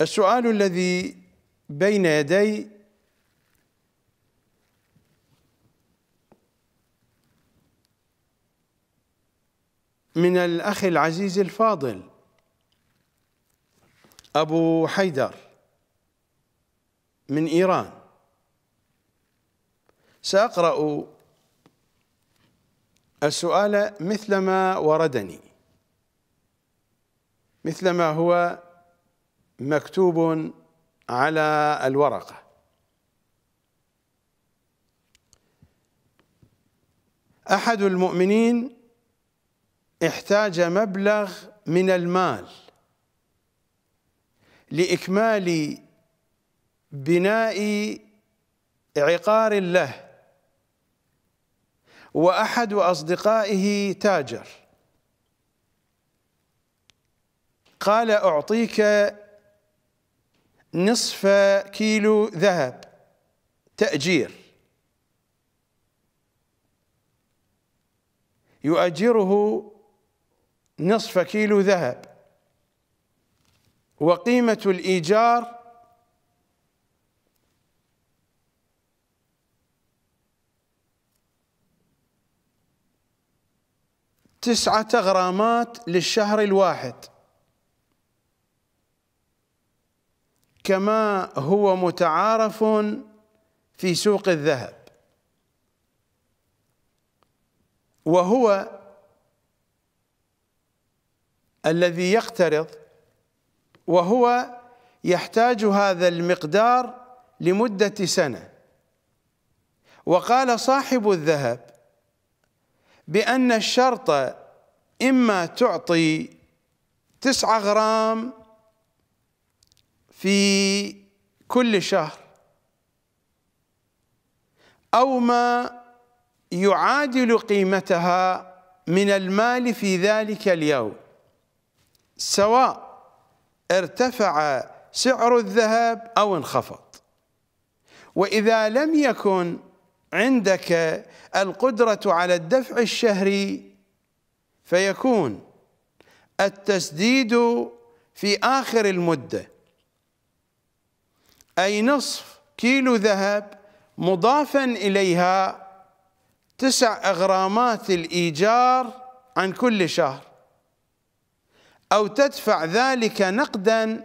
السؤال الذي بين يدي من الأخ العزيز الفاضل أبو حيدر من إيران سأقرأ السؤال مثلما وردني مثلما هو مكتوب على الورقة أحد المؤمنين احتاج مبلغ من المال لإكمال بناء عقار له وأحد أصدقائه تاجر قال أعطيك نصف كيلو ذهب تأجير يؤجره نصف كيلو ذهب وقيمة الإيجار تسعة غرامات للشهر الواحد كما هو متعارف في سوق الذهب وهو الذي يقترض وهو يحتاج هذا المقدار لمدة سنة وقال صاحب الذهب بأن الشرط إما تعطي تسعة غرام في كل شهر أو ما يعادل قيمتها من المال في ذلك اليوم سواء ارتفع سعر الذهب أو انخفض وإذا لم يكن عندك القدرة على الدفع الشهري فيكون التسديد في آخر المدة أي نصف كيلو ذهب مضافا إليها تسع أغرامات الإيجار عن كل شهر أو تدفع ذلك نقدا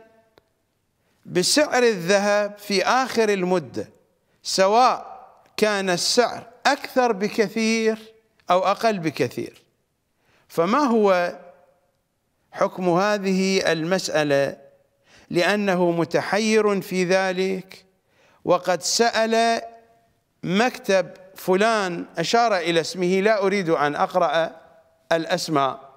بسعر الذهب في آخر المدة سواء كان السعر أكثر بكثير أو أقل بكثير فما هو حكم هذه المسألة لأنه متحير في ذلك وقد سأل مكتب فلان أشار إلى اسمه لا أريد أن أقرأ الأسماء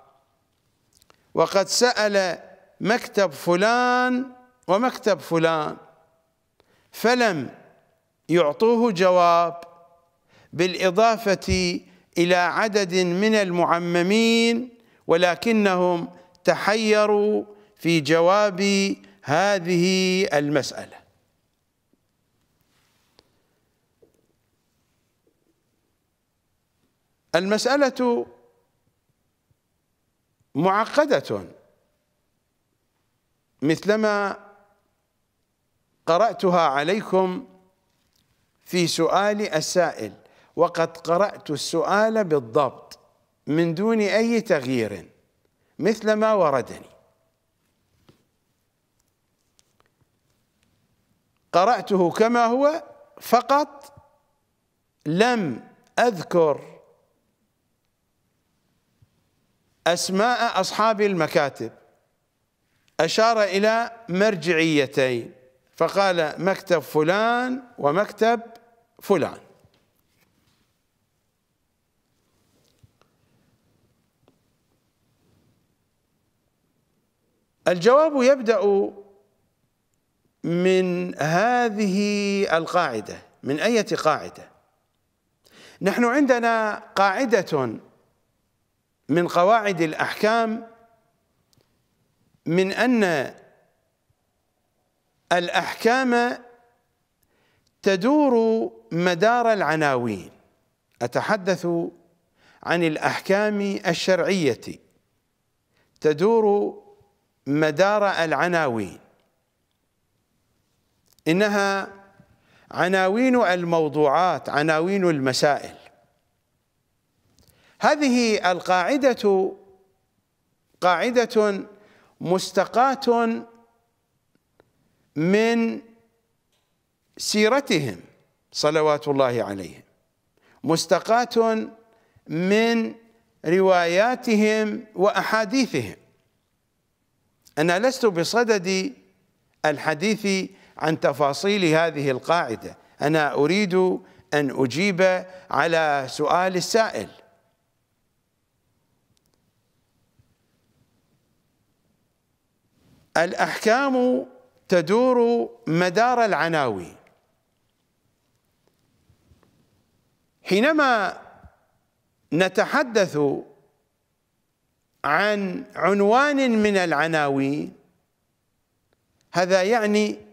وقد سأل مكتب فلان ومكتب فلان فلم يعطوه جواب بالإضافة إلى عدد من المعممين ولكنهم تحيروا في جواب هذه المسألة المسألة معقدة مثلما قرأتها عليكم في سؤال السائل وقد قرأت السؤال بالضبط من دون أي تغيير مثلما وردني قرأته كما هو فقط لم أذكر أسماء أصحاب المكاتب أشار إلى مرجعيتين فقال مكتب فلان ومكتب فلان الجواب يبدأ من هذه القاعدة من أية قاعدة نحن عندنا قاعدة من قواعد الأحكام من أن الأحكام تدور مدار العناوين أتحدث عن الأحكام الشرعية تدور مدار العناوين إنها عناوين الموضوعات عناوين المسائل هذه القاعدة قاعدة مستقاة من سيرتهم صلوات الله عليهم مستقاة من رواياتهم وأحاديثهم أنا لست بصدد الحديث عن تفاصيل هذه القاعدة أنا أريد أن أجيب على سؤال السائل الأحكام تدور مدار العناوين حينما نتحدث عن عنوان من العناوين هذا يعني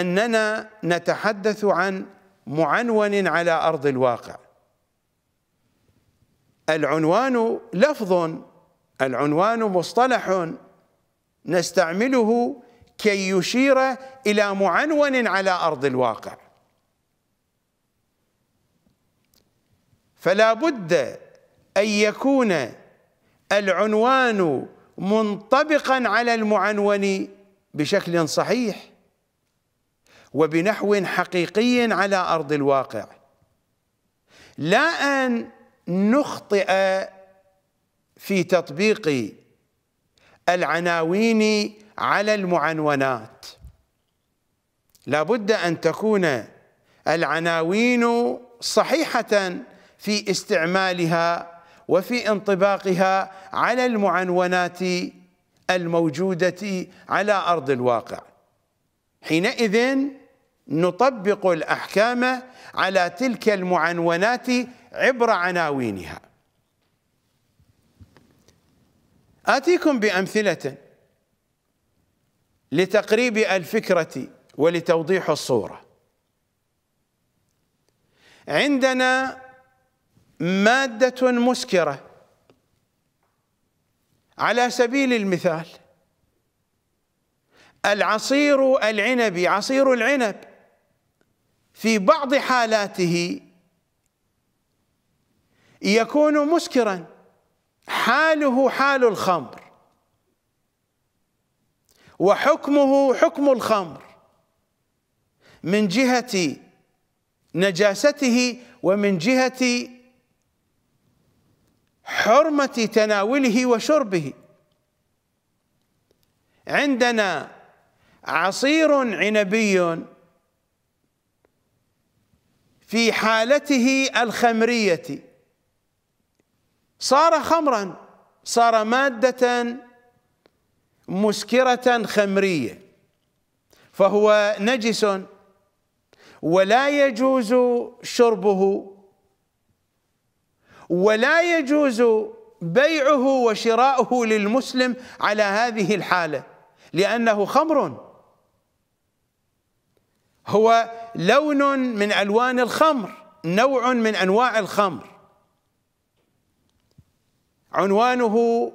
أننا نتحدث عن معنون على أرض الواقع العنوان لفظ العنوان مصطلح نستعمله كي يشير إلى معنون على أرض الواقع فلا بد أن يكون العنوان منطبقا على المعنون بشكل صحيح وبنحو حقيقي على أرض الواقع لا أن نخطئ في تطبيق العناوين على المعنونات لابد أن تكون العناوين صحيحة في استعمالها وفي انطباقها على المعنونات الموجودة على أرض الواقع حينئذ نطبق الأحكام على تلك المعنونات عبر عناوينها آتيكم بأمثلة لتقريب الفكرة ولتوضيح الصورة عندنا مادة مسكرة على سبيل المثال العصير العنبي عصير العنب في بعض حالاته يكون مسكرا حاله حال الخمر وحكمه حكم الخمر من جهة نجاسته ومن جهة حرمة تناوله وشربه عندنا عصير عنبي في حالته الخمرية صار خمرا صار مادة مسكرة خمرية فهو نجس ولا يجوز شربه ولا يجوز بيعه وشراؤه للمسلم على هذه الحالة لأنه خمر هو لون من الوان الخمر نوع من انواع الخمر عنوانه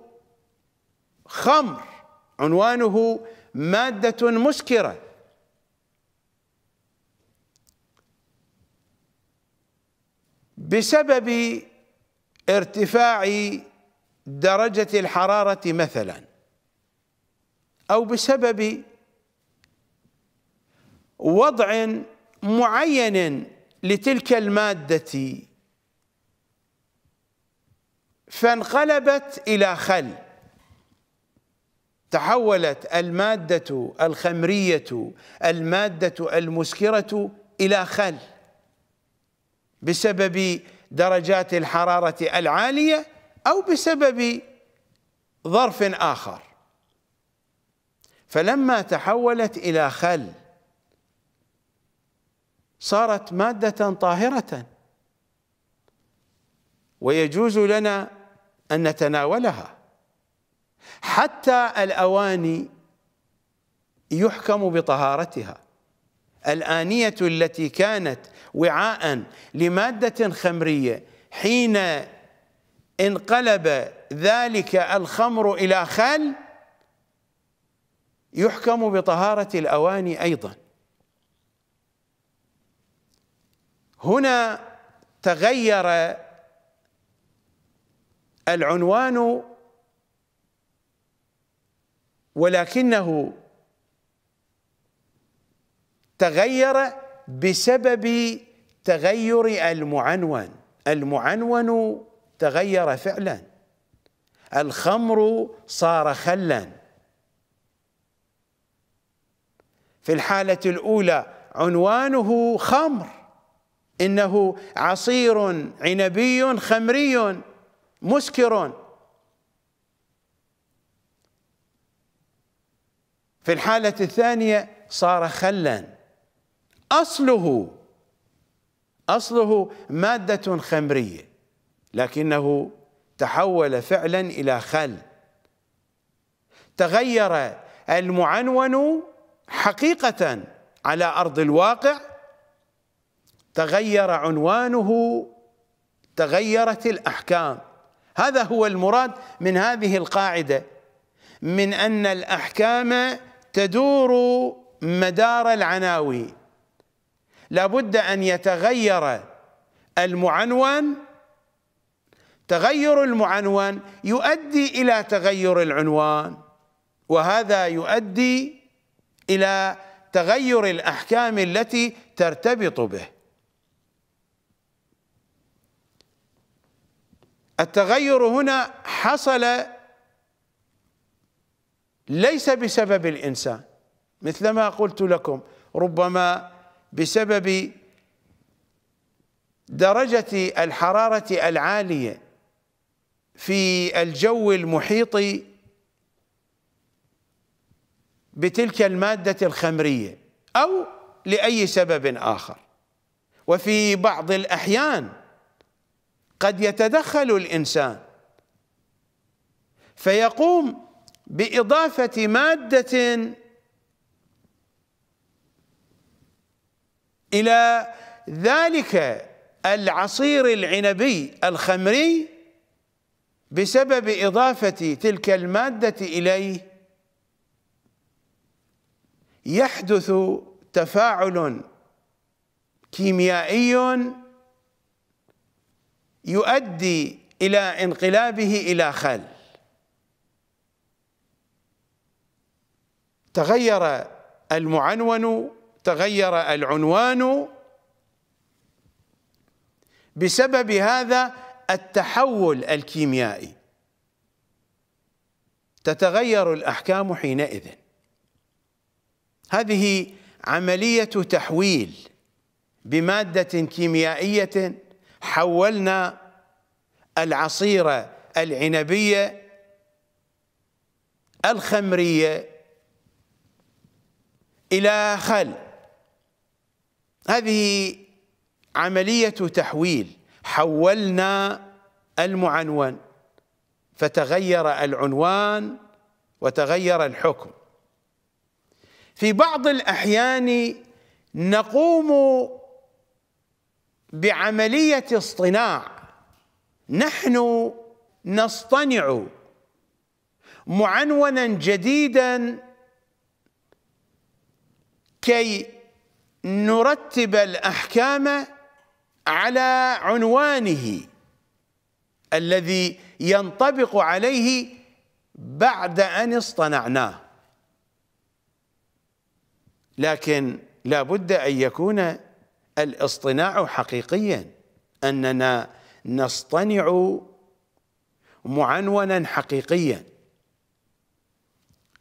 خمر عنوانه ماده مسكره بسبب ارتفاع درجه الحراره مثلا او بسبب وضع معين لتلك المادة فانقلبت إلى خل تحولت المادة الخمرية المادة المسكرة إلى خل بسبب درجات الحرارة العالية أو بسبب ظرف آخر فلما تحولت إلى خل صارت مادة طاهرة ويجوز لنا أن نتناولها حتى الأواني يحكم بطهارتها الآنية التي كانت وعاء لمادة خمرية حين انقلب ذلك الخمر إلى خل يحكم بطهارة الأواني أيضاً هنا تغير العنوان ولكنه تغير بسبب تغير المعنون المعنون تغير فعلا الخمر صار خلا في الحالة الأولى عنوانه خمر إنه عصير عنبي خمري مسكر في الحالة الثانية صار خلا أصله أصله مادة خمرية لكنه تحول فعلا إلى خل تغير المعنون حقيقة على أرض الواقع تغير عنوانه تغيرت الأحكام هذا هو المراد من هذه القاعدة من أن الأحكام تدور مدار العناوين لابد أن يتغير المعنون تغير المعنون يؤدي إلى تغير العنوان وهذا يؤدي إلى تغير الأحكام التي ترتبط به التغير هنا حصل ليس بسبب الإنسان مثلما قلت لكم ربما بسبب درجة الحرارة العالية في الجو المحيط بتلك المادة الخمرية أو لأي سبب آخر وفي بعض الأحيان قد يتدخل الإنسان فيقوم بإضافة مادة إلى ذلك العصير العنبي الخمري بسبب إضافة تلك المادة إليه يحدث تفاعل كيميائي يؤدي إلى انقلابه إلى خل تغير المعنون تغير العنوان بسبب هذا التحول الكيميائي تتغير الأحكام حينئذ هذه عملية تحويل بمادة كيميائية حولنا العصيرة العنبية الخمرية إلى خل هذه عملية تحويل حولنا المعنون فتغير العنوان وتغير الحكم في بعض الأحيان نقوم بعمليه اصطناع نحن نصطنع معنونا جديدا كي نرتب الاحكام على عنوانه الذي ينطبق عليه بعد ان اصطنعناه لكن لا بد ان يكون الاصطناع حقيقيا اننا نصطنع معنونا حقيقيا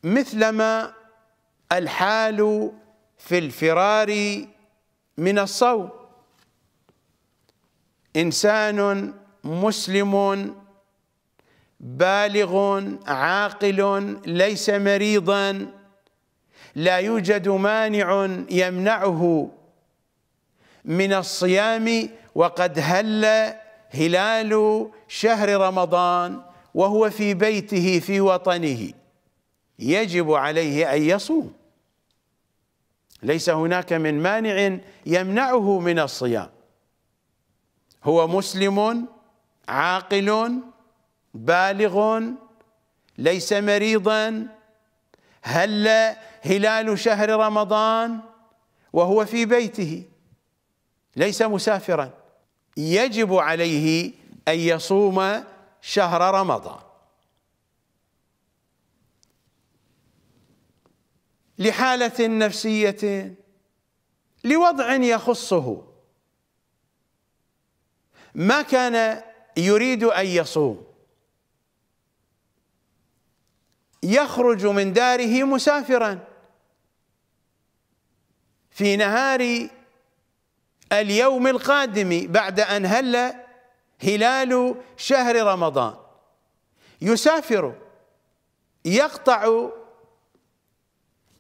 مثلما الحال في الفرار من الصوم انسان مسلم بالغ عاقل ليس مريضا لا يوجد مانع يمنعه من الصيام وقد هل هلال شهر رمضان وهو في بيته في وطنه يجب عليه أن يصوم ليس هناك من مانع يمنعه من الصيام هو مسلم عاقل بالغ ليس مريضا هل هلال شهر رمضان وهو في بيته ليس مسافرا يجب عليه أن يصوم شهر رمضان لحالة نفسية لوضع يخصه ما كان يريد أن يصوم يخرج من داره مسافرا في نهار اليوم القادم بعد أن هل هلال شهر رمضان يسافر يقطع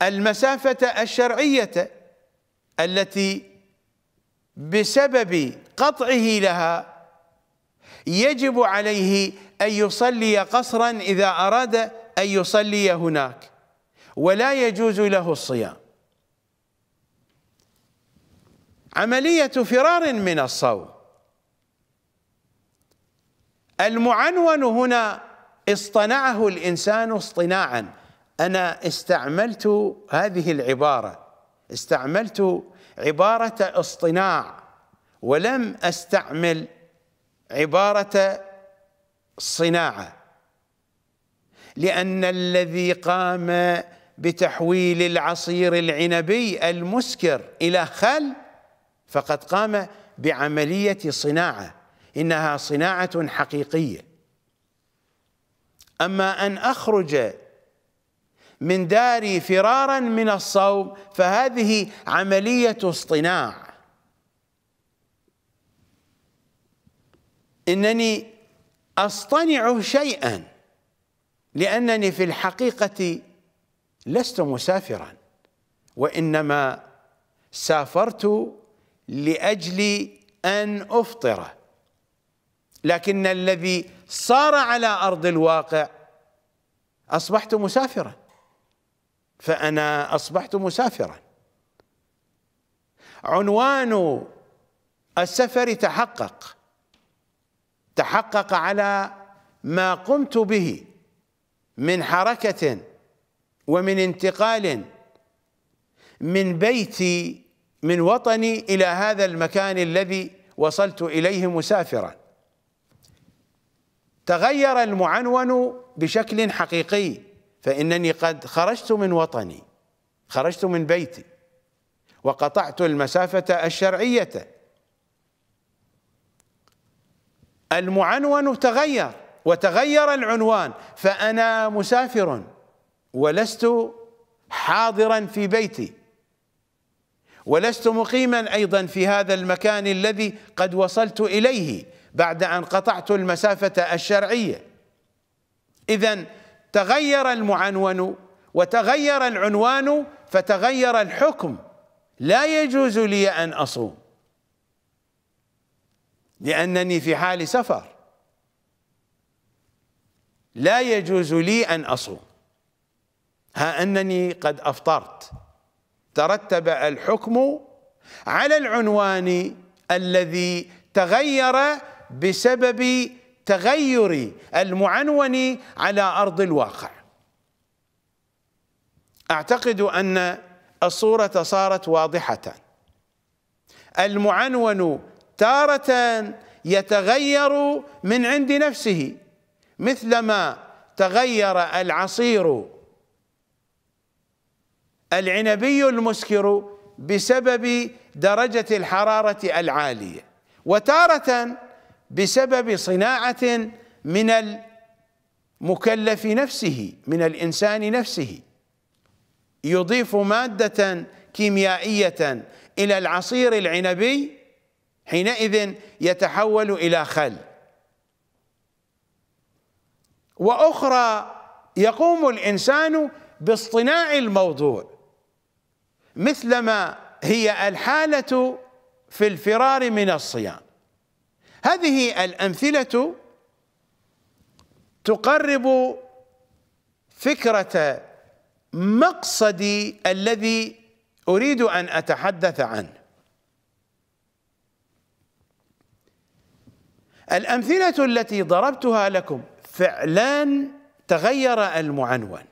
المسافة الشرعية التي بسبب قطعه لها يجب عليه أن يصلي قصرا إذا أراد أن يصلي هناك ولا يجوز له الصيام عملية فرار من الصوم المعنون هنا اصطنعه الإنسان اصطناعا أنا استعملت هذه العبارة استعملت عبارة اصطناع ولم أستعمل عبارة صناعة لأن الذي قام بتحويل العصير العنبي المسكر إلى خل فقد قام بعملية صناعة إنها صناعة حقيقية أما أن أخرج من داري فرارا من الصوم فهذه عملية اصطناع إنني أصطنع شيئا لأنني في الحقيقة لست مسافرا وإنما سافرت لأجل أن أفطره لكن الذي صار على أرض الواقع أصبحت مسافرا فأنا أصبحت مسافرا عنوان السفر تحقق تحقق على ما قمت به من حركة ومن انتقال من بيتي من وطني إلى هذا المكان الذي وصلت إليه مسافرا تغير المعنون بشكل حقيقي فإنني قد خرجت من وطني خرجت من بيتي وقطعت المسافة الشرعية المعنون تغير وتغير العنوان فأنا مسافر ولست حاضرا في بيتي ولست مقيما ايضا في هذا المكان الذي قد وصلت اليه بعد ان قطعت المسافه الشرعيه اذا تغير المعنون وتغير العنوان فتغير الحكم لا يجوز لي ان اصوم لانني في حال سفر لا يجوز لي ان اصوم ها انني قد افطرت ترتب الحكم على العنوان الذي تغير بسبب تغير المعنون على أرض الواقع أعتقد أن الصورة صارت واضحة المعنون تارة يتغير من عند نفسه مثلما تغير العصير العنبي المسكر بسبب درجة الحرارة العالية وتارة بسبب صناعة من المكلف نفسه من الإنسان نفسه يضيف مادة كيميائية إلى العصير العنبي حينئذ يتحول إلى خل وأخرى يقوم الإنسان باصطناع الموضوع مثلما هي الحالة في الفرار من الصيام هذه الأمثلة تقرب فكرة مقصدي الذي أريد أن أتحدث عنه الأمثلة التي ضربتها لكم فعلا تغير المعنون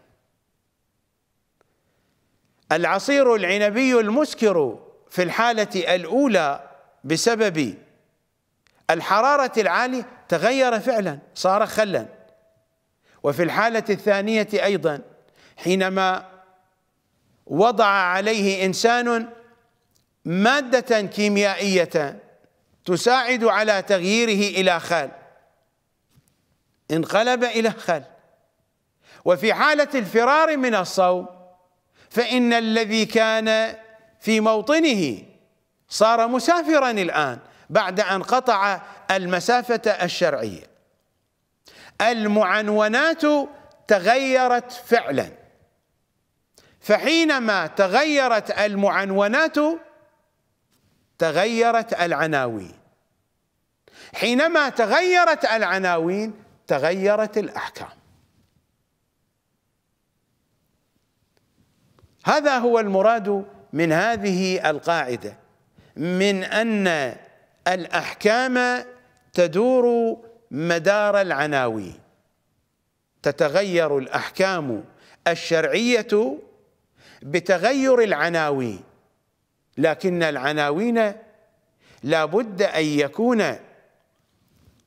العصير العنبي المسكر في الحالة الأولى بسبب الحرارة العالية تغير فعلا صار خلا وفي الحالة الثانية أيضا حينما وضع عليه إنسان مادة كيميائية تساعد على تغييره إلى خال انقلب إلى خال وفي حالة الفرار من الصوم فإن الذي كان في موطنه صار مسافرا الآن بعد أن قطع المسافة الشرعية المعنونات تغيرت فعلا فحينما تغيرت المعنونات تغيرت العناوين حينما تغيرت العناوين تغيرت الأحكام هذا هو المراد من هذه القاعدة من أن الأحكام تدور مدار العناوين تتغير الأحكام الشرعية بتغير العناوين لكن العناوين لا بد أن يكون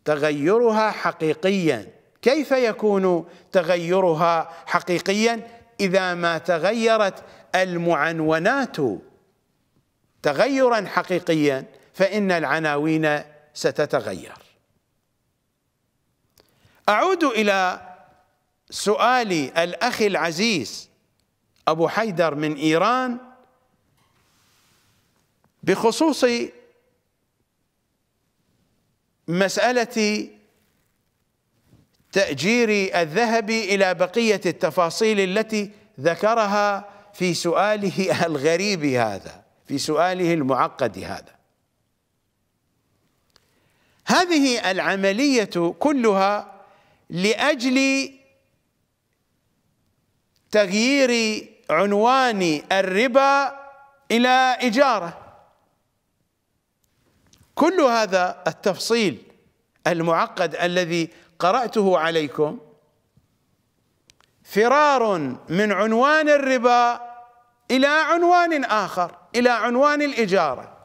تغيرها حقيقيا كيف يكون تغيرها حقيقيا إذا ما تغيرت المعنونات تغيرا حقيقيا فإن العناوين ستتغير أعود إلى سؤالي الأخ العزيز أبو حيدر من إيران بخصوص مسألة تأجير الذهب إلى بقية التفاصيل التي ذكرها في سؤاله الغريب هذا في سؤاله المعقد هذا هذه العملية كلها لأجل تغيير عنوان الربا إلى إجارة كل هذا التفصيل المعقد الذي قرأته عليكم فرار من عنوان الربا إلى عنوان آخر إلى عنوان الإجارة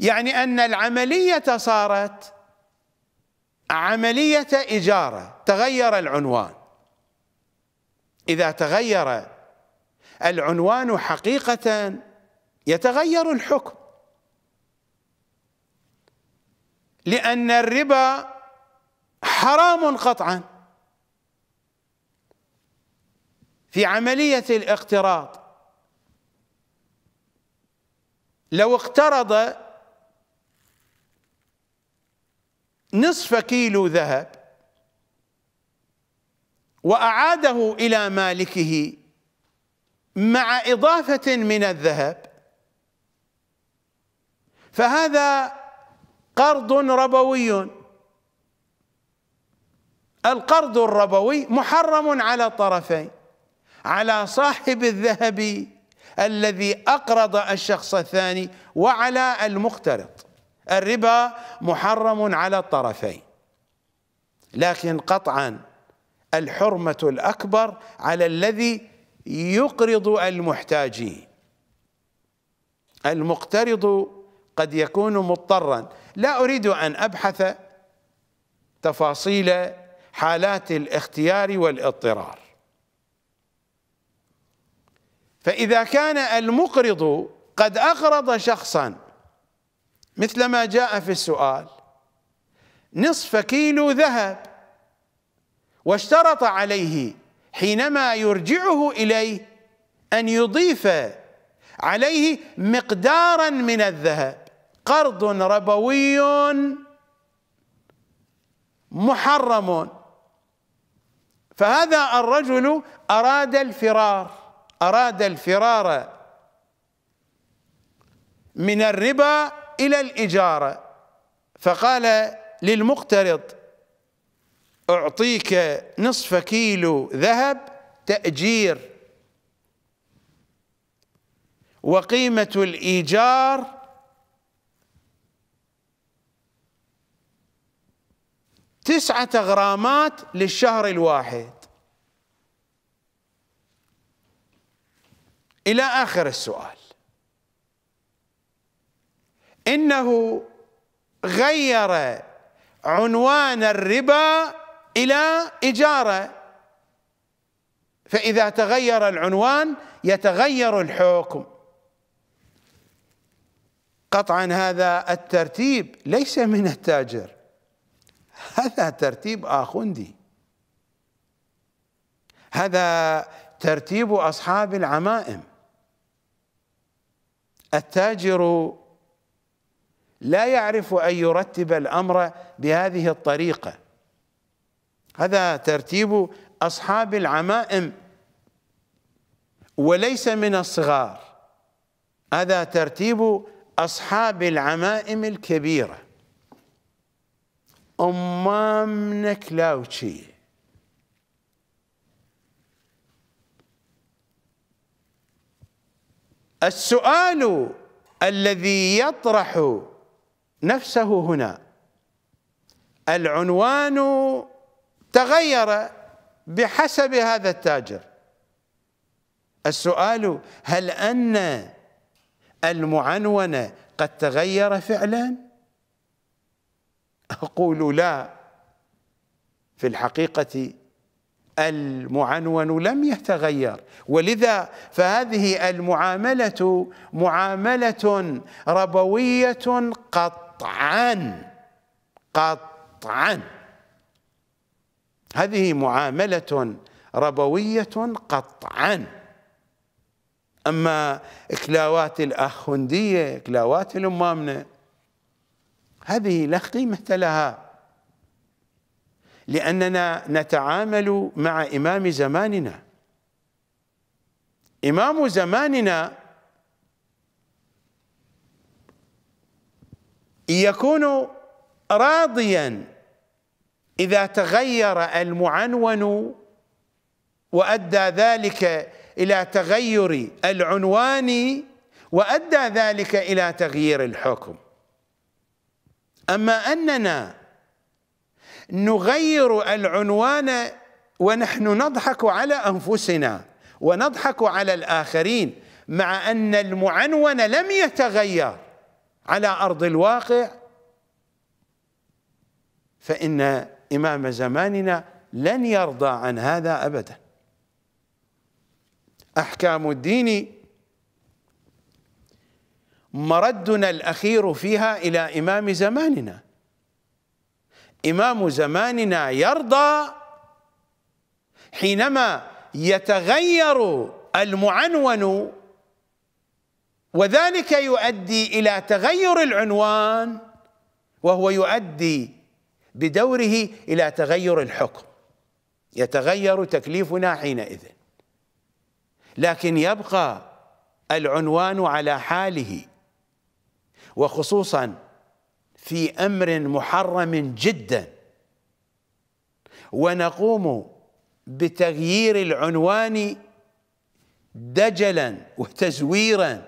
يعني أن العملية صارت عملية إجارة تغير العنوان إذا تغير العنوان حقيقة يتغير الحكم لأن الربا حرام قطعا في عملية الاقتراض لو اقترض نصف كيلو ذهب وأعاده إلى مالكه مع إضافة من الذهب فهذا قرض ربوي القرض الربوي محرم على الطرفين على صاحب الذهب الذي أقرض الشخص الثاني وعلى المقترض الربا محرم على الطرفين لكن قطعا الحرمة الأكبر على الذي يقرض المحتاجين المقترض قد يكون مضطرا لا أريد أن أبحث تفاصيل حالات الاختيار والاضطرار فإذا كان المقرض قد أقرض شخصا مثل ما جاء في السؤال نصف كيلو ذهب واشترط عليه حينما يرجعه إليه أن يضيف عليه مقدارا من الذهب قرض ربوي محرم فهذا الرجل أراد الفرار أراد الفرار من الربا إلى الإجارة فقال للمقترض أعطيك نصف كيلو ذهب تأجير وقيمة الإيجار تسعة غرامات للشهر الواحد إلى آخر السؤال إنه غير عنوان الربا إلى إجارة فإذا تغير العنوان يتغير الحكم قطعا هذا الترتيب ليس من التاجر هذا ترتيب آخوندي هذا ترتيب أصحاب العمائم التاجر لا يعرف أن يرتب الأمر بهذه الطريقة هذا ترتيب أصحاب العمائم وليس من الصغار هذا ترتيب أصحاب العمائم الكبيرة امام نکلاوچی السؤال الذي يطرح نفسه هنا العنوان تغير بحسب هذا التاجر السؤال هل ان المعنون قد تغير فعلا أقول لا في الحقيقة المعنون لم يتغير ولذا فهذه المعاملة معاملة ربوية قطعا قطعا هذه معاملة ربوية قطعا أما إكلاوات الأخندية إكلاوات الأمامنة هذه لا قيمة لها لأننا نتعامل مع إمام زماننا إمام زماننا يكون راضيا إذا تغير المعنون وأدى ذلك إلى تغير العنوان وأدى ذلك إلى تغيير الحكم أما أننا نغير العنوان ونحن نضحك على أنفسنا ونضحك على الآخرين مع أن المعنون لم يتغير على أرض الواقع فإن إمام زماننا لن يرضى عن هذا أبدا أحكام الدين مردنا الأخير فيها إلى إمام زماننا إمام زماننا يرضى حينما يتغير المعنون وذلك يؤدي إلى تغير العنوان وهو يؤدي بدوره إلى تغير الحكم يتغير تكليفنا حينئذ لكن يبقى العنوان على حاله وخصوصا في امر محرم جدا ونقوم بتغيير العنوان دجلا وتزويرا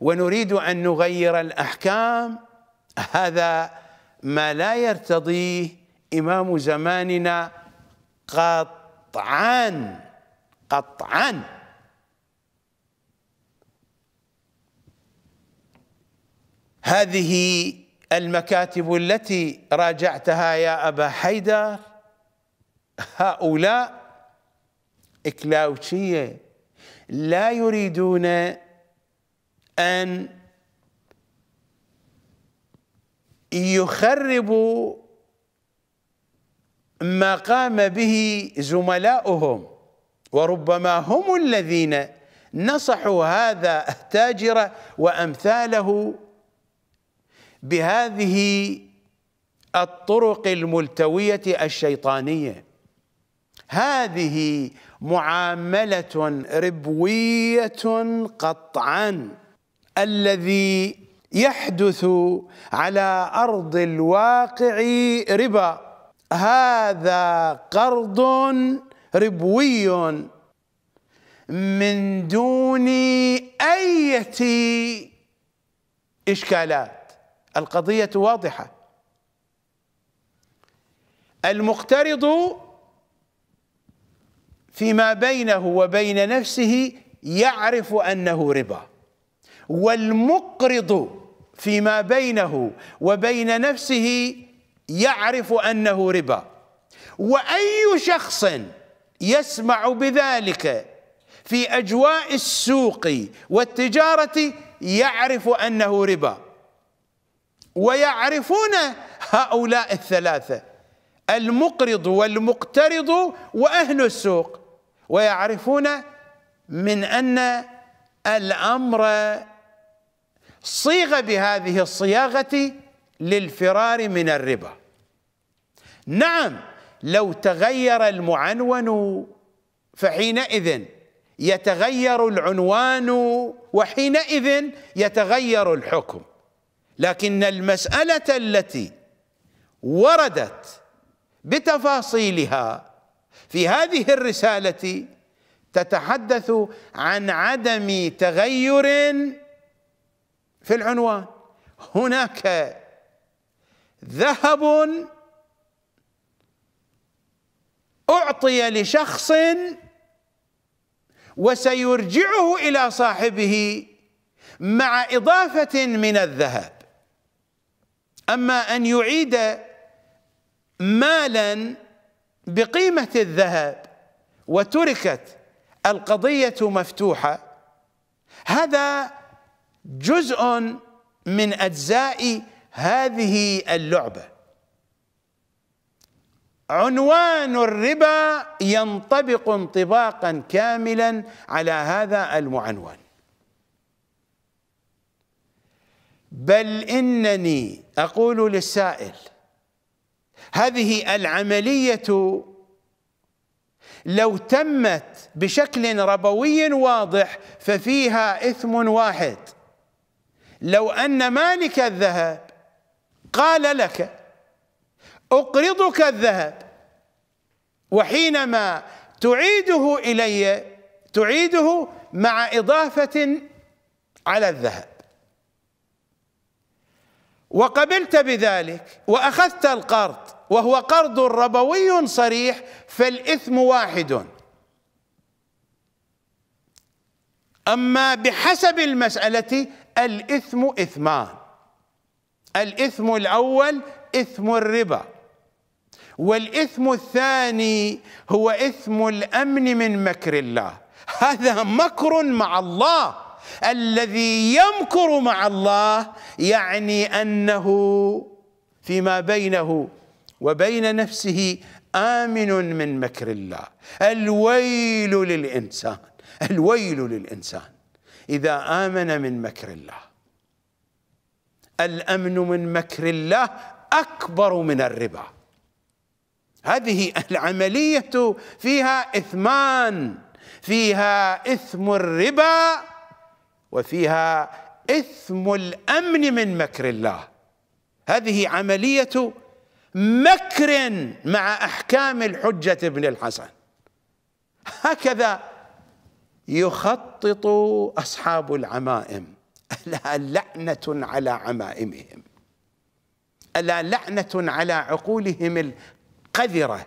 ونريد ان نغير الاحكام هذا ما لا يرتضيه امام زماننا قطعا قطعا هذه المكاتب التي راجعتها يا أبا حيدر هؤلاء إكلاوشية لا يريدون أن يخربوا ما قام به زملاؤهم وربما هم الذين نصحوا هذا التاجر وأمثاله بهذه الطرق الملتويه الشيطانيه هذه معامله ربويه قطعا الذي يحدث على ارض الواقع ربا هذا قرض ربوي من دون ايه اشكالات القضية واضحة المقترض فيما بينه وبين نفسه يعرف أنه ربا والمقرض فيما بينه وبين نفسه يعرف أنه ربا وأي شخص يسمع بذلك في أجواء السوق والتجارة يعرف أنه ربا ويعرفون هؤلاء الثلاثة المقرض والمقترض وأهل السوق ويعرفون من أن الأمر صيغ بهذه الصياغة للفرار من الربا نعم لو تغير المعنون فحينئذ يتغير العنوان وحينئذ يتغير الحكم لكن المسألة التي وردت بتفاصيلها في هذه الرسالة تتحدث عن عدم تغير في العنوان هناك ذهب أعطي لشخص وسيرجعه إلى صاحبه مع إضافة من الذهب أما أن يعيد مالا بقيمة الذهب وتركت القضية مفتوحة هذا جزء من أجزاء هذه اللعبة عنوان الربا ينطبق انطباقا كاملا على هذا المعنون بل إنني أقول للسائل هذه العملية لو تمت بشكل ربوي واضح ففيها إثم واحد لو أن مالك الذهب قال لك أقرضك الذهب وحينما تعيده إلي تعيده مع إضافة على الذهب وقبلت بذلك واخذت القرض وهو قرض ربوي صريح فالاثم واحد اما بحسب المساله الاثم اثمان الاثم الاول اثم الربا والاثم الثاني هو اثم الامن من مكر الله هذا مكر مع الله الذي يمكر مع الله يعني انه فيما بينه وبين نفسه امن من مكر الله الويل للانسان الويل للانسان اذا امن من مكر الله الامن من مكر الله اكبر من الربا هذه العمليه فيها اثمان فيها اثم الربا وفيها إثم الأمن من مكر الله هذه عملية مكر مع أحكام الحجة ابن الحسن هكذا يخطط أصحاب العمائم ألا لعنة على عمائمهم ألا لعنة على عقولهم القذرة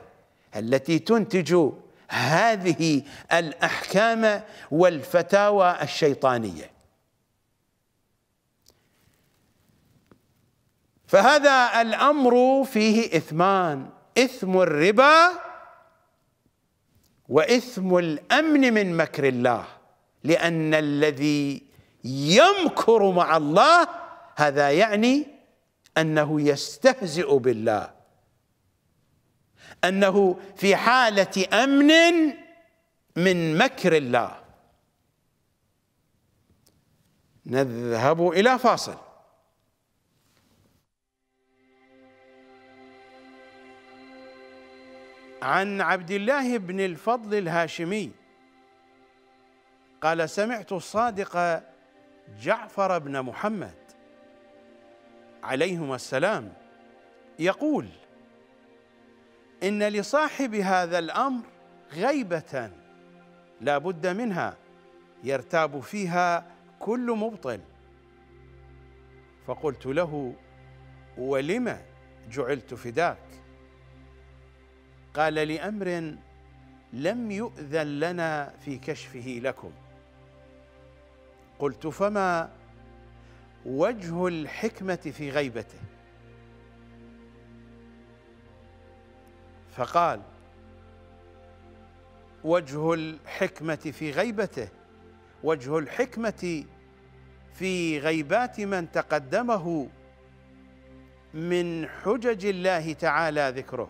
التي تنتج هذه الأحكام والفتاوى الشيطانية فهذا الامر فيه اثمان اثم الربا واثم الامن من مكر الله لان الذي يمكر مع الله هذا يعني انه يستهزئ بالله انه في حاله امن من مكر الله نذهب الى فاصل عن عبد الله بن الفضل الهاشمي قال سمعت الصادق جعفر بن محمد عليهما السلام يقول ان لصاحب هذا الامر غيبه لا بد منها يرتاب فيها كل مبطل فقلت له ولم جعلت فداك قال لامر لم يؤذن لنا في كشفه لكم قلت فما وجه الحكمه في غيبته فقال وجه الحكمه في غيبته وجه الحكمه في غيبات من تقدمه من حجج الله تعالى ذكره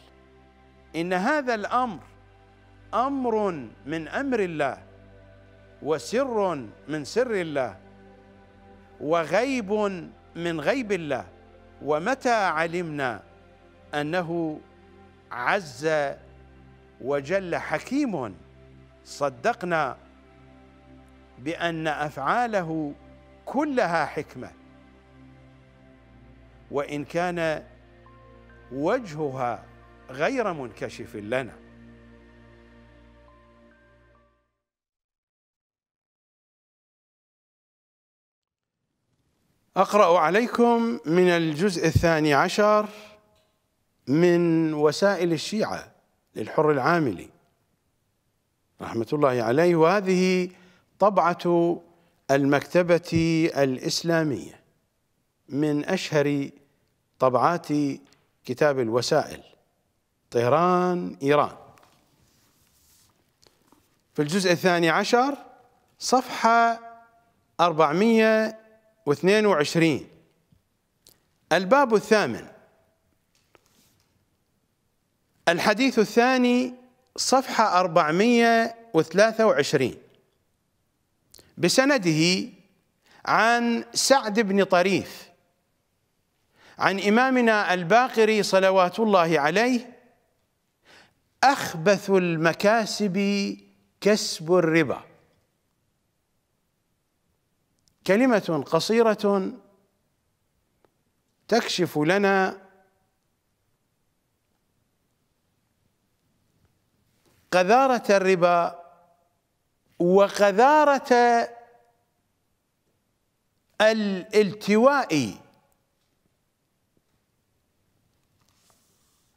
ان هذا الامر امر من امر الله وسر من سر الله وغيب من غيب الله ومتى علمنا انه عز وجل حكيم صدقنا بان افعاله كلها حكمه وان كان وجهها غير منكشف لنا اقرا عليكم من الجزء الثاني عشر من وسائل الشيعه للحر العاملي رحمه الله عليه وهذه طبعه المكتبه الاسلاميه من اشهر طبعات كتاب الوسائل طهران إيران في الجزء الثاني عشر صفحة 422 الباب الثامن الحديث الثاني صفحة 423 بسنده عن سعد بن طريف عن إمامنا الباقري صلوات الله عليه اخبث المكاسب كسب الربا كلمه قصيره تكشف لنا قذاره الربا وقذاره الالتواء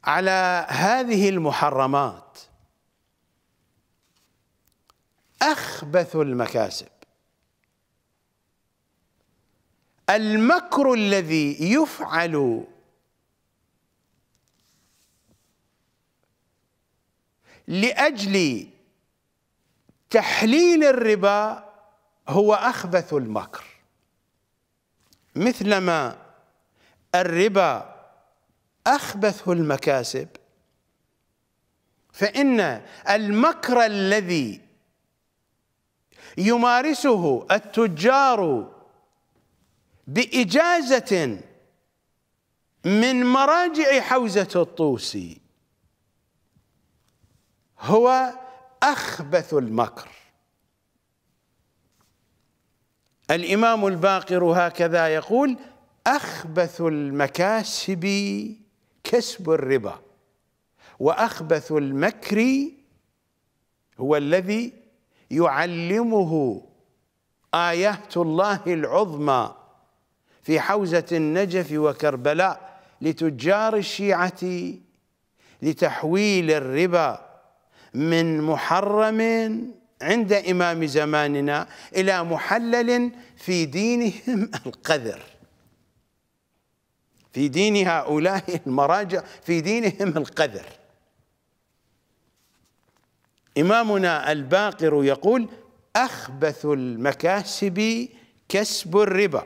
على هذه المحرمات اخبث المكاسب المكر الذي يفعل لاجل تحليل الربا هو اخبث المكر مثلما الربا أخبثه المكاسب فإن المكر الذي يمارسه التجار بإجازة من مراجع حوزة الطوسي هو أخبث المكر الإمام الباقر هكذا يقول أخبث المكاسب كسب الربا واخبث المكر هو الذي يعلمه ايات الله العظمى في حوزه النجف وكربلاء لتجار الشيعه لتحويل الربا من محرم عند امام زماننا الى محلل في دينهم القذر في دين هؤلاء المراجع في دينهم القذر إمامنا الباقر يقول أخبث المكاسب كسب الربا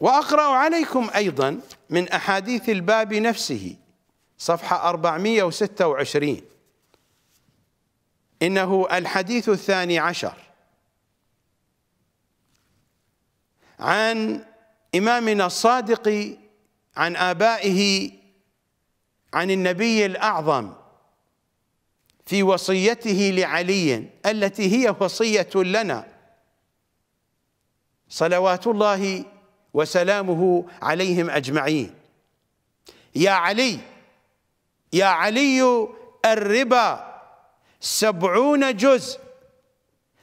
وأقرأ عليكم أيضا من أحاديث الباب نفسه صفحة 426 إنه الحديث الثاني عشر عن إمامنا الصادق عن آبائه عن النبي الأعظم في وصيته لعلي التي هي وصية لنا صلوات الله وسلامه عليهم أجمعين يا علي يا علي الربا سبعون جزء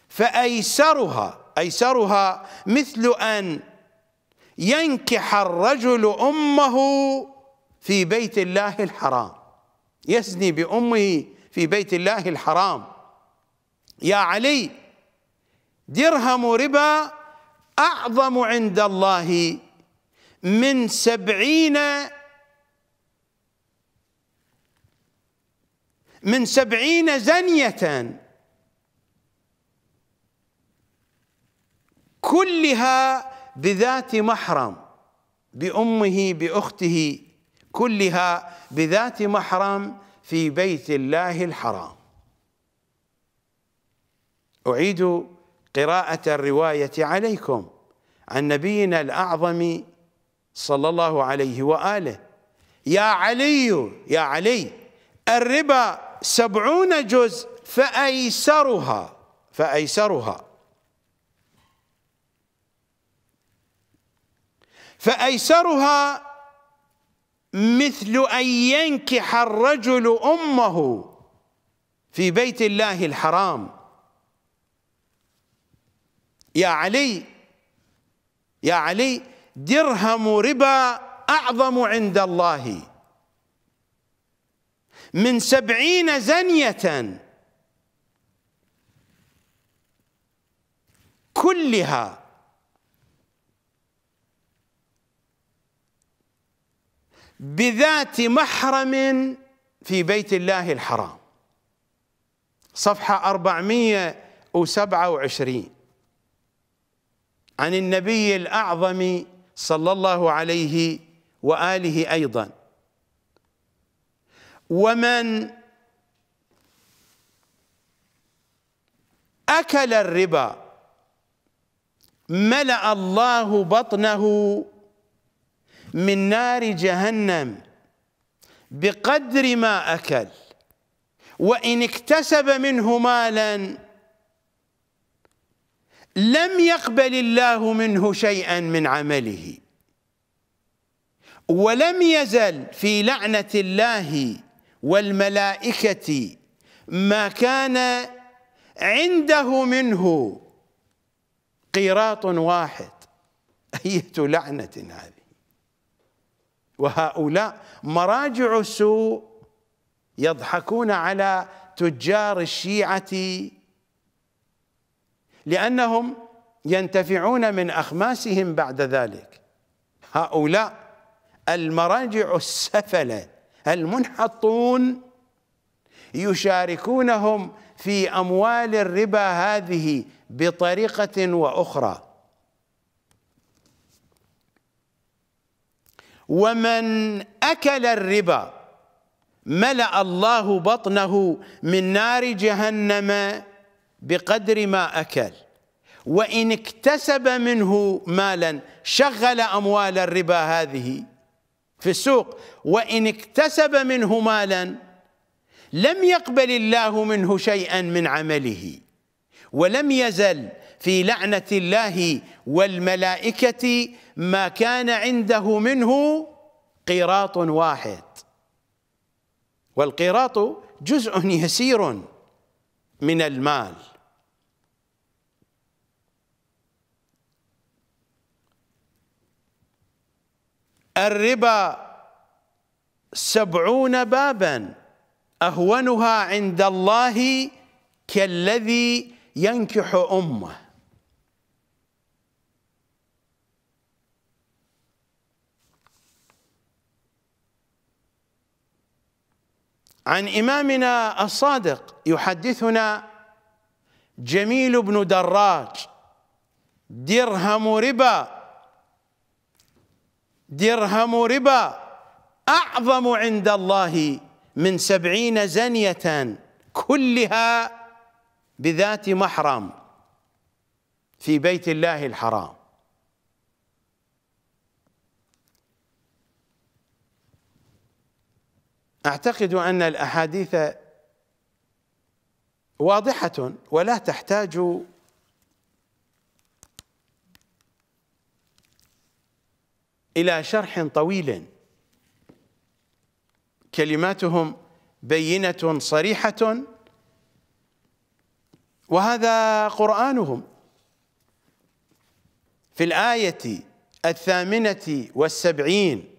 فأيسرها أيسرها مثل أن ينكح الرجل امه في بيت الله الحرام يزني بامه في بيت الله الحرام يا علي درهم ربا اعظم عند الله من سبعين من سبعين زنية كلها بذات محرم بأمه بأخته كلها بذات محرم في بيت الله الحرام أعيد قراءة الرواية عليكم عن نبينا الأعظم صلى الله عليه وآله يا علي يا علي الربا سبعون جزء فأيسرها فأيسرها فأيسرها مثل أن ينكح الرجل أمه في بيت الله الحرام يا علي يا علي درهم ربا أعظم عند الله من سبعين زنية كلها بذات محرم في بيت الله الحرام صفحة 427 عن النبي الأعظم صلى الله عليه وآله أيضا ومن أكل الربا ملأ الله بطنه من نار جهنم بقدر ما أكل وإن اكتسب منه مالا لم يقبل الله منه شيئا من عمله ولم يزل في لعنة الله والملائكة ما كان عنده منه قيراط واحد أية لعنة هذه وهؤلاء مراجع السوء يضحكون على تجار الشيعة لأنهم ينتفعون من أخماسهم بعد ذلك هؤلاء المراجع السفلة المنحطون يشاركونهم في أموال الربا هذه بطريقة وأخرى ومن أكل الربا ملأ الله بطنه من نار جهنم بقدر ما أكل وإن اكتسب منه مالا شغل أموال الربا هذه في السوق وإن اكتسب منه مالا لم يقبل الله منه شيئا من عمله ولم يزل في لعنة الله والملائكة ما كان عنده منه قيراط واحد والقيراط جزء يسير من المال الربا سبعون بابا أهونها عند الله كالذي ينكح أمه عن إمامنا الصادق يحدثنا جميل بن دراج درهم ربا درهم ربا أعظم عند الله من سبعين زنية كلها بذات محرم في بيت الله الحرام اعتقد ان الاحاديث واضحه ولا تحتاج الى شرح طويل كلماتهم بينه صريحه وهذا قرانهم في الايه الثامنه والسبعين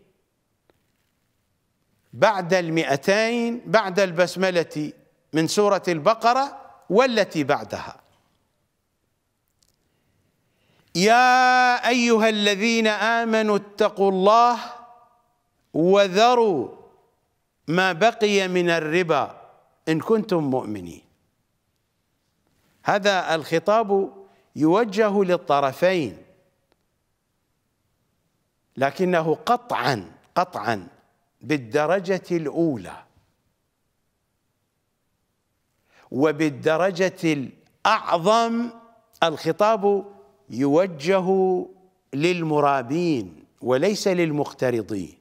بعد المئتين بعد البسملة من سورة البقرة والتي بعدها يا أيها الذين آمنوا اتقوا الله وذروا ما بقي من الربا إن كنتم مؤمنين هذا الخطاب يوجه للطرفين لكنه قطعا قطعا بالدرجة الأولى وبالدرجة الأعظم الخطاب يوجه للمرابين وليس للمقترضين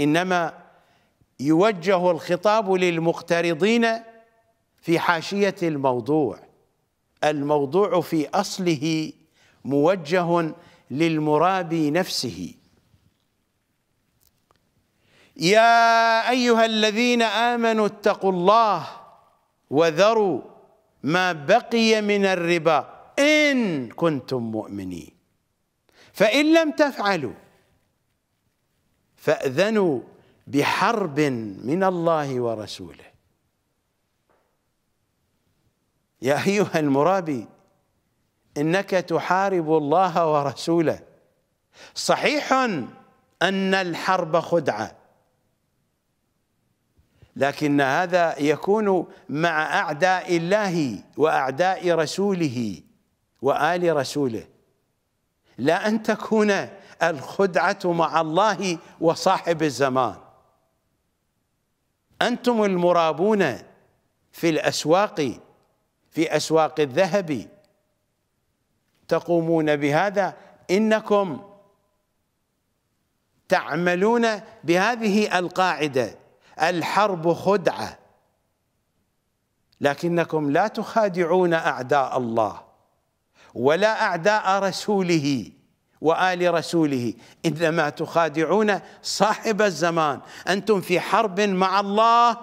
إنما يوجه الخطاب للمقترضين في حاشية الموضوع الموضوع في أصله موجه للمرابي نفسه يا ايها الذين امنوا اتقوا الله وذروا ما بقي من الربا ان كنتم مؤمنين فان لم تفعلوا فاذنوا بحرب من الله ورسوله يا ايها المرابي انك تحارب الله ورسوله صحيح ان الحرب خدعه لكن هذا يكون مع أعداء الله وأعداء رسوله وآل رسوله لا أن تكون الخدعة مع الله وصاحب الزمان أنتم المرابون في الأسواق في أسواق الذهب تقومون بهذا إنكم تعملون بهذه القاعدة الحرب خدعه لكنكم لا تخادعون اعداء الله ولا اعداء رسوله وال رسوله انما تخادعون صاحب الزمان انتم في حرب مع الله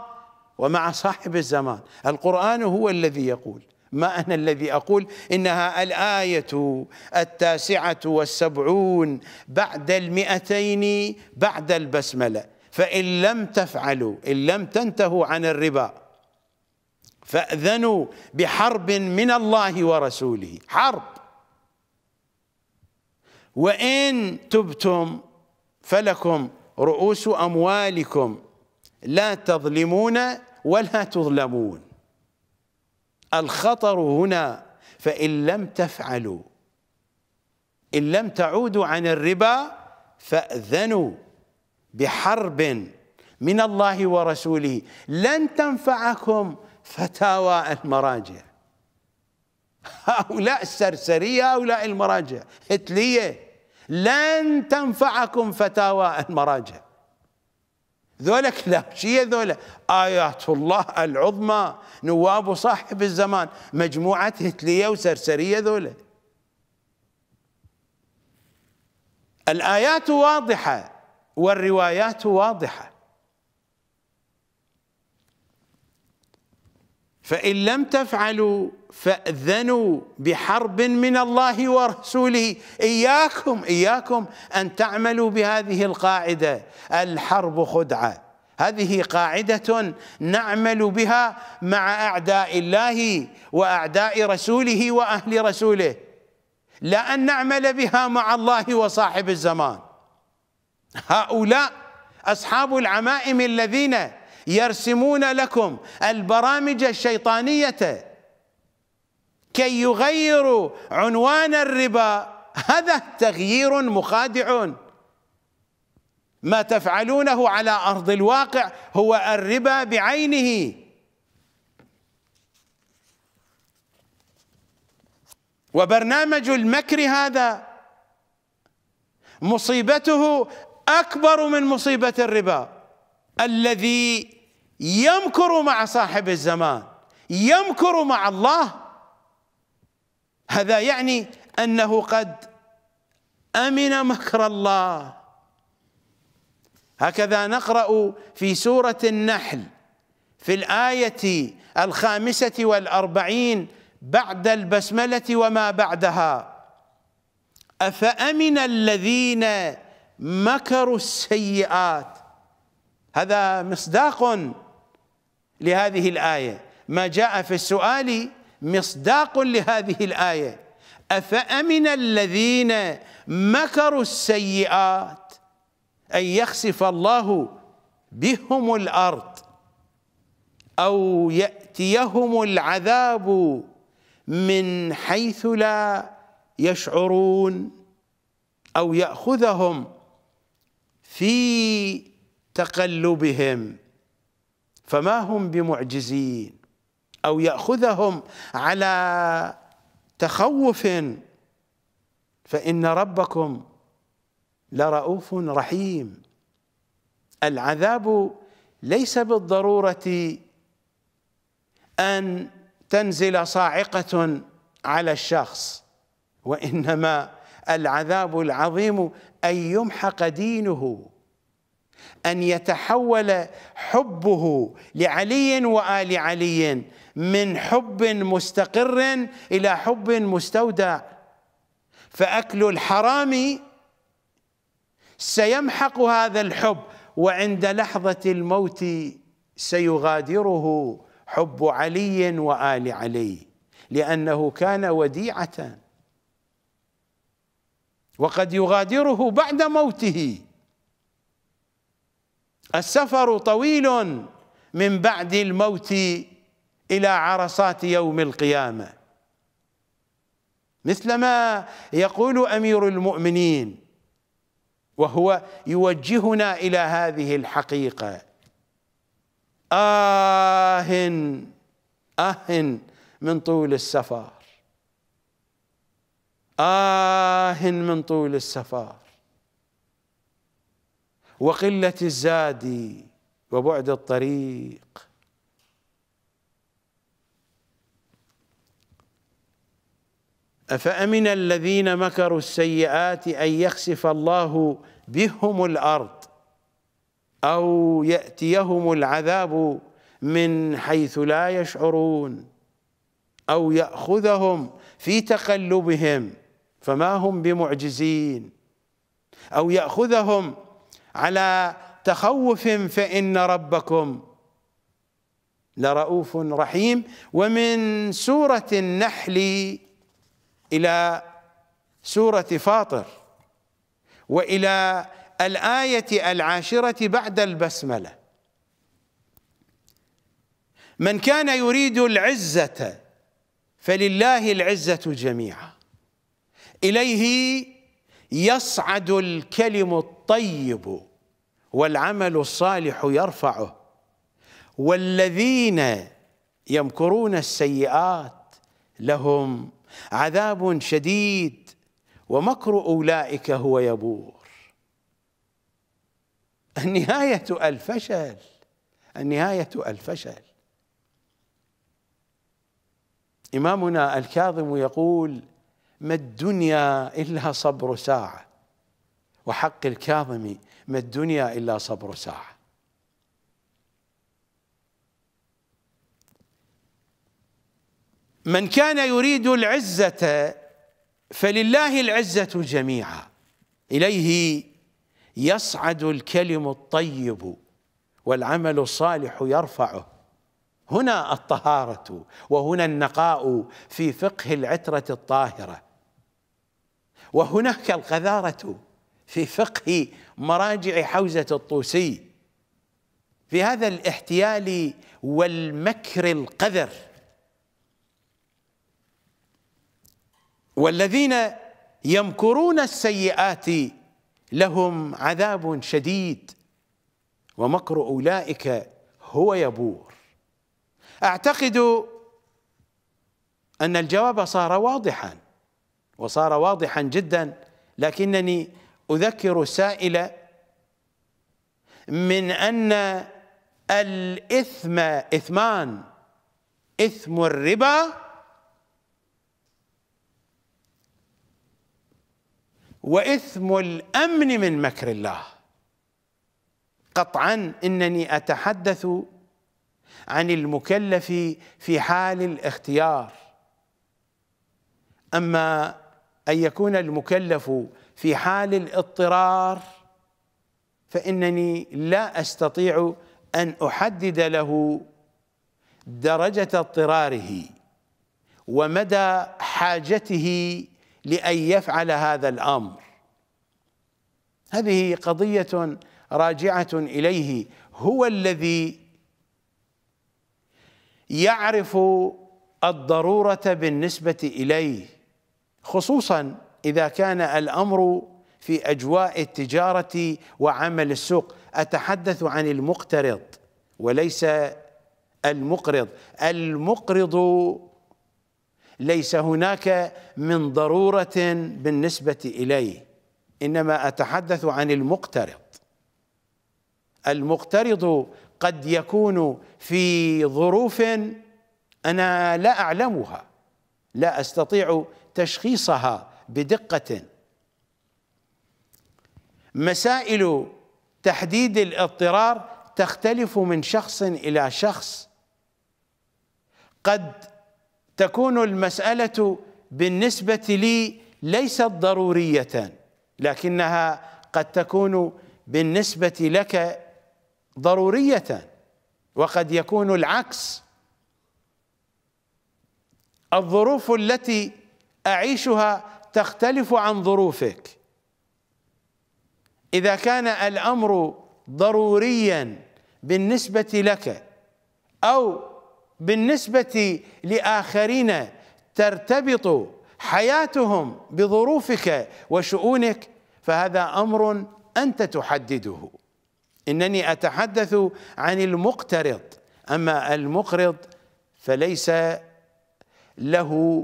ومع صاحب الزمان القران هو الذي يقول ما أنا الذي أقول إنها الآية التاسعة والسبعون بعد المئتين بعد البسملة فإن لم تفعلوا إن لم تنتهوا عن الربا فأذنوا بحرب من الله ورسوله حرب وإن تبتم فلكم رؤوس أموالكم لا تظلمون ولا تظلمون الخطر هنا فإن لم تفعلوا إن لم تعودوا عن الربا فأذنوا بحرب من الله ورسوله لن تنفعكم فتاوى المراجع هؤلاء السرسرية هؤلاء المراجع هتلية لن تنفعكم فتاوى المراجع ذولا كلابشية ذولا آيات الله العظمى نواب صاحب الزمان مجموعة هتلية وسرسرية ذولا الآيات واضحة والروايات واضحه فان لم تفعلوا فاذنوا بحرب من الله ورسوله اياكم اياكم ان تعملوا بهذه القاعده الحرب خدعه هذه قاعده نعمل بها مع اعداء الله واعداء رسوله واهل رسوله لا ان نعمل بها مع الله وصاحب الزمان هؤلاء أصحاب العمائم الذين يرسمون لكم البرامج الشيطانية كي يغيروا عنوان الربا هذا تغيير مخادع ما تفعلونه على أرض الواقع هو الربا بعينه وبرنامج المكر هذا مصيبته اكبر من مصيبه الربا الذي يمكر مع صاحب الزمان يمكر مع الله هذا يعني انه قد امن مكر الله هكذا نقرا في سوره النحل في الايه الخامسه والاربعين بعد البسمله وما بعدها افامن الذين مكر السيئات هذا مصداق لهذه الايه ما جاء في السؤال مصداق لهذه الايه افامن الذين مكروا السيئات ان يخسف الله بهم الارض او ياتيهم العذاب من حيث لا يشعرون او ياخذهم في تقلبهم فما هم بمعجزين أو يأخذهم على تخوف فإن ربكم لرؤوف رحيم العذاب ليس بالضرورة أن تنزل صاعقة على الشخص وإنما العذاب العظيم أن يمحق دينه أن يتحول حبه لعلي وآل علي من حب مستقر إلى حب مستودع فأكل الحرام سيمحق هذا الحب وعند لحظة الموت سيغادره حب علي وآل علي لأنه كان وديعة وقد يغادره بعد موته السفر طويل من بعد الموت إلى عرصات يوم القيامة مثلما يقول أمير المؤمنين وهو يوجهنا إلى هذه الحقيقة آه آه من طول السفر آه من طول السفر وقلة الزاد وبعد الطريق أفأمن الذين مكروا السيئات أن يخسف الله بهم الأرض أو يأتيهم العذاب من حيث لا يشعرون أو يأخذهم في تقلبهم فما هم بمعجزين أو يأخذهم على تخوف فإن ربكم لرؤوف رحيم ومن سورة النحل إلى سورة فاطر وإلى الآية العاشرة بعد البسملة من كان يريد العزة فلله العزة جميعا إليه يصعد الكلم الطيب والعمل الصالح يرفعه والذين يمكرون السيئات لهم عذاب شديد ومكر أولئك هو يبور النهاية الفشل النهاية الفشل إمامنا الكاظم يقول ما الدنيا إلا صبر ساعة وحق الكاظم ما الدنيا إلا صبر ساعة من كان يريد العزة فلله العزة جميعا إليه يصعد الكلم الطيب والعمل الصالح يرفعه هنا الطهارة وهنا النقاء في فقه العترة الطاهرة وهناك القذارة في فقه مراجع حوزة الطوسي في هذا الاحتيال والمكر القذر والذين يمكرون السيئات لهم عذاب شديد ومكر أولئك هو يبور أعتقد أن الجواب صار واضحاً وصار واضحا جدا لكنني أذكر السائل من أن الإثم إثمان إثم الربا وإثم الأمن من مكر الله قطعا إنني أتحدث عن المكلف في حال الاختيار أما أن يكون المكلف في حال الاضطرار فإنني لا أستطيع أن أحدد له درجة اضطراره ومدى حاجته لأن يفعل هذا الأمر هذه قضية راجعة إليه هو الذي يعرف الضرورة بالنسبة إليه خصوصا اذا كان الامر في اجواء التجاره وعمل السوق اتحدث عن المقترض وليس المقرض المقرض ليس هناك من ضروره بالنسبه اليه انما اتحدث عن المقترض المقترض قد يكون في ظروف انا لا اعلمها لا استطيع تشخيصها بدقه مسائل تحديد الاضطرار تختلف من شخص الى شخص قد تكون المساله بالنسبه لي ليست ضروريه لكنها قد تكون بالنسبه لك ضروريه وقد يكون العكس الظروف التي أعيشها تختلف عن ظروفك إذا كان الأمر ضروريا بالنسبة لك أو بالنسبة لآخرين ترتبط حياتهم بظروفك وشؤونك فهذا أمر أنت تحدده إنني أتحدث عن المقترض أما المقرض فليس له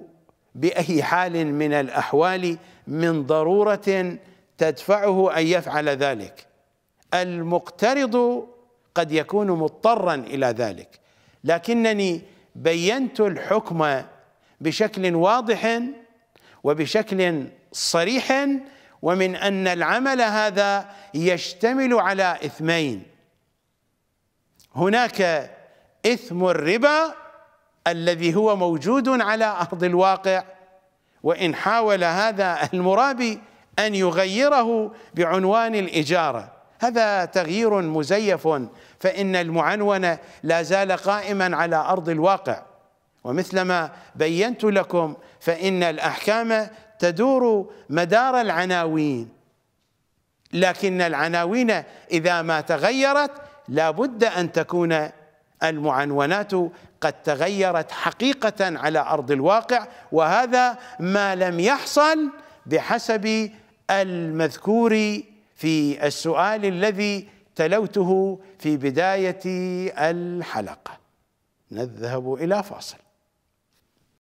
باي حال من الاحوال من ضروره تدفعه ان يفعل ذلك المقترض قد يكون مضطرا الى ذلك لكنني بينت الحكم بشكل واضح وبشكل صريح ومن ان العمل هذا يشتمل على اثمين هناك اثم الربا الذي هو موجود على أرض الواقع وإن حاول هذا المرابي أن يغيره بعنوان الإجارة هذا تغيير مزيف فإن المعنون لا زال قائما على أرض الواقع ومثلما بينت لكم فإن الأحكام تدور مدار العناوين لكن العناوين إذا ما تغيرت لا بد أن تكون المعنونات قد تغيرت حقيقة على أرض الواقع وهذا ما لم يحصل بحسب المذكور في السؤال الذي تلوته في بداية الحلقة نذهب إلى فاصل